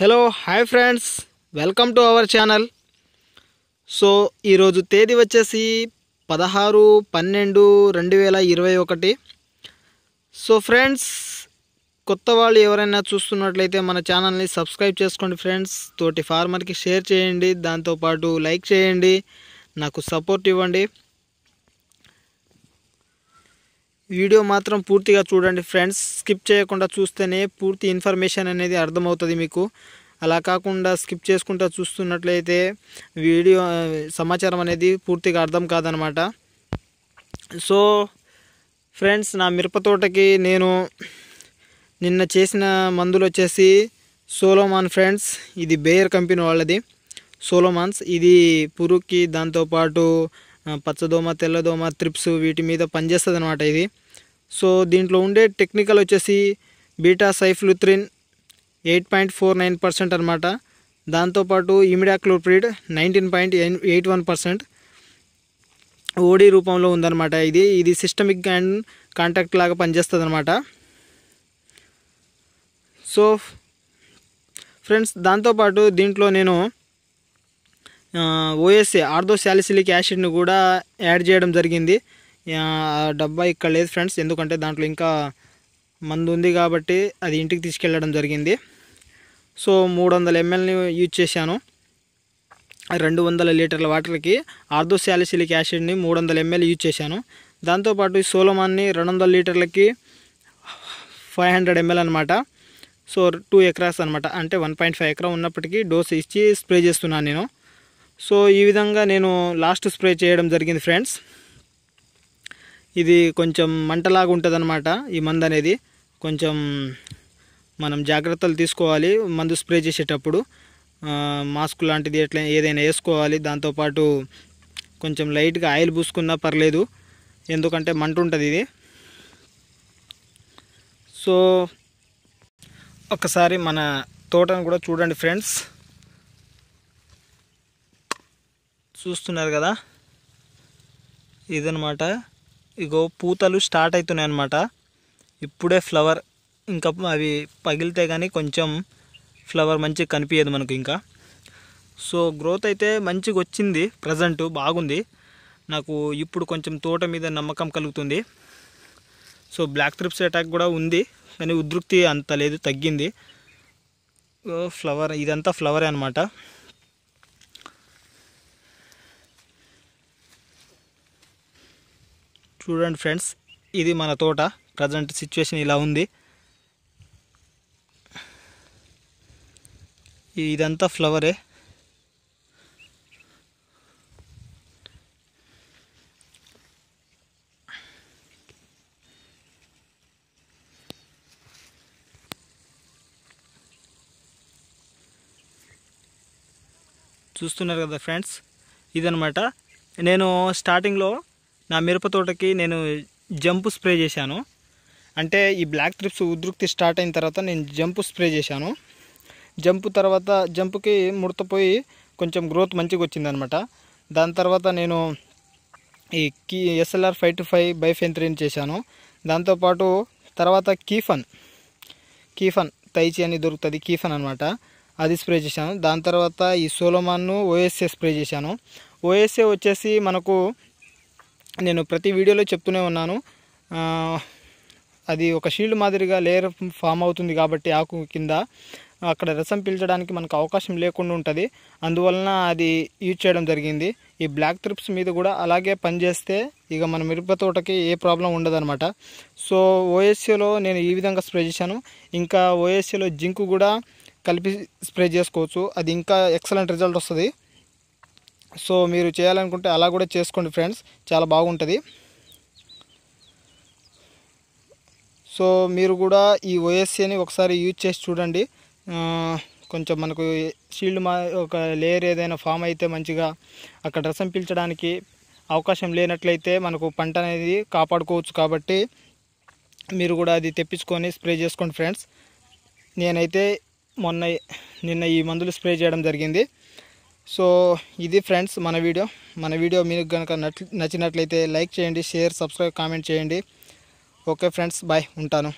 hello hi friends welcome to our channel so ఈరోజు తేదీ వచ్చేసి పదహారు పన్నెండు రెండు వేల ఇరవై ఒకటి సో ఫ్రెండ్స్ కొత్త వాళ్ళు ఎవరైనా చూస్తున్నట్లయితే మన ఛానల్ని సబ్స్క్రైబ్ చేసుకోండి ఫ్రెండ్స్ తోటి ఫార్మర్కి షేర్ చేయండి దాంతోపాటు లైక్ చేయండి నాకు సపోర్ట్ ఇవ్వండి వీడియో మాత్రం పూర్తిగా చూడండి ఫ్రెండ్స్ స్కిప్ చేయకుండా చూస్తేనే పూర్తి ఇన్ఫర్మేషన్ అనేది అర్థమవుతుంది మీకు అలా కాకుండా స్కిప్ చేసుకుంటూ చూస్తున్నట్లయితే వీడియో సమాచారం అనేది పూర్తిగా అర్థం కాదనమాట సో ఫ్రెండ్స్ నా మిరపతోటకి నేను నిన్న చేసిన మందులు వచ్చేసి సోలోమాన్ ఫ్రెండ్స్ ఇది బేయర్ కంపెనీ వాళ్ళది సోలోమాన్స్ ఇది పురుగుకి దాంతోపాటు పచ్చదోమ తెల్లదోమ త్రిప్స్ వీటి మీద పనిచేస్తుంది అనమాట ఇది సో దీంట్లో ఉండే టెక్నికల్ వచ్చేసి beta cyfluthrin eight point four nine percent అనమాట దాంతోపాటు imidacloprid nineteen point eight one percent OD రూపంలో ఉందన్నమాట ఇది ఇది సిస్టమిక్ అండ్ కాంటాక్ట్ లాగా పనిచేస్తుంది అనమాట సో ఫ్రెండ్స్ దాంతోపాటు దీంట్లో నేను ఓఎస్ఏ శాలిసిలిక్ యాసిడ్ని కూడా యాడ్ చేయడం జరిగింది డబ్బా ఇక్కడ లేదు ఫ్రెండ్స్ ఎందుకంటే దాంట్లో ఇంకా మందు ఉంది కాబట్టి అది ఇంటికి తీసుకెళ్ళడం జరిగింది సో మూడు వందల ఎంఎల్ని యూజ్ చేశాను రెండు వందల లీటర్ల వాటర్కి శాలిసిలిక్ యాసిడ్ని మూడు వందల ఎంఎల్ యూజ్ చేశాను దాంతోపాటు సోలోమాన్ని రెండు వందల లీటర్లకి ఫైవ్ హండ్రెడ్ ఎంఎల్ అనమాట సో టూ ఎకరాస్ అనమాట అంటే వన్ పాయింట్ ఫైవ్ ఎకరా ఉన్నప్పటికీ డోస్ ఇచ్చి స్ప్రే చేస్తున్నాను నేను సో ఈ విధంగా నేను లాస్ట్ స్ప్రే చేయడం జరిగింది ఫ్రెండ్స్ ఇది కొంచెం మంటలాగా ఉంటుందన్నమాట ఈ మందు అనేది కొంచెం మనం జాగ్రత్తలు తీసుకోవాలి మందు స్ప్రే చేసేటప్పుడు మాస్క్ లాంటిది ఎట్లా ఏదైనా వేసుకోవాలి దాంతోపాటు కొంచెం లైట్గా ఆయిల్ పూసుకున్నా పర్లేదు ఎందుకంటే మంట ఉంటుంది ఇది సో ఒకసారి మన తోటను కూడా చూడండి ఫ్రెండ్స్ చూస్తున్నారు కదా ఇదనమాట ఇగో పూతలు స్టార్ట్ అవుతున్నాయి అనమాట ఇప్పుడే ఫ్లవర్ ఇంకా అవి పగిలితే కానీ కొంచెం ఫ్లవర్ మంచిగా కనిపించదు మనకు ఇంకా సో గ్రోత్ అయితే మంచిగా వచ్చింది ప్రజెంటు బాగుంది నాకు ఇప్పుడు కొంచెం తోట మీద నమ్మకం కలుగుతుంది సో బ్లాక్ ట్రిప్స్ అటాక్ కూడా ఉంది కానీ ఉధృక్తి అంత లేదు తగ్గింది ఫ్లవర్ ఇదంతా ఫ్లవరే అనమాట చూడండి ఫ్రెండ్స్ ఇది మన తోట ప్రజెంట్ సిచ్యువేషన్ ఇలా ఉంది ఇదంతా ఫ్లవరే చూస్తున్నారు కదా ఫ్రెండ్స్ ఇదనమాట నేను స్టార్టింగ్లో నా మిరప తోటకి నేను జంప్ స్ప్రే చేశాను అంటే ఈ బ్లాక్ ట్రిప్స్ ఉధృక్తి స్టార్ట్ అయిన తర్వాత నేను జంప్ స్ప్రే చేశాను జంప్ తర్వాత జంప్కి ముడతపోయి కొంచెం గ్రోత్ మంచిగా వచ్చిందనమాట దాని తర్వాత నేను ఈ key SLR five two five త్రీని చేశాను దాంతోపాటు తర్వాత కీఫన్ కీఫన్ తైచి అని దొరుకుతుంది కీఫన్ అనమాట అది స్ప్రే చేశాను దాని తర్వాత ఈ సోలోమాన్ను ఓఎస్ఏ స్ప్రే చేశాను ఓఎస్ఏ వచ్చేసి మనకు నేను ప్రతి వీడియోలో చెప్తూనే ఉన్నాను అది ఒక షీల్డ్ మాదిరిగా లేయర్ ఫామ్ అవుతుంది కాబట్టి ఆకు కింద అక్కడ రసం పీల్చడానికి మనకు అవకాశం లేకుండా ఉంటుంది అందువలన అది యూజ్ చేయడం జరిగింది ఈ బ్లాక్ త్రిప్స్ మీద కూడా అలాగే పనిచేస్తే ఇక మన మిరప తోటకి ఏ ప్రాబ్లం ఉండదనమాట సో ఓఎస్సీలో నేను ఈ విధంగా స్ప్రే చేశాను ఇంకా ఓఎస్సీలో జింక్ కూడా కలిపి స్ప్రే చేసుకోవచ్చు అది ఇంకా ఎక్సలెంట్ రిజల్ట్ వస్తుంది సో మీరు చేయాలనుకుంటే అలా కూడా చేసుకోండి ఫ్రెండ్స్ చాలా బాగుంటుంది సో మీరు కూడా ఈ ఓఎస్సీని ఒకసారి యూజ్ చేసి చూడండి కొంచెం మనకు షీల్డ్ మా ఒక లేయర్ ఏదైనా ఫామ్ అయితే మంచిగా అక్కడ రసం పీల్చడానికి అవకాశం లేనట్లయితే మనకు పంట అనేది కాపాడుకోవచ్చు కాబట్టి మీరు కూడా అది తెప్పించుకొని స్ప్రే చేసుకోండి ఫ్రెండ్స్ నేనైతే మొన్న నిన్న ఈ మందులు స్ప్రే చేయడం జరిగింది సో ఇది ఫ్రెండ్స్ మన వీడియో మన వీడియో మీకు కనుక నచ్చినట్లయితే లైక్ చేయండి షేర్ సబ్స్క్రైబ్ కామెంట్ చేయండి ఓకే ఫ్రెండ్స్ బాయ్ ఉంటాను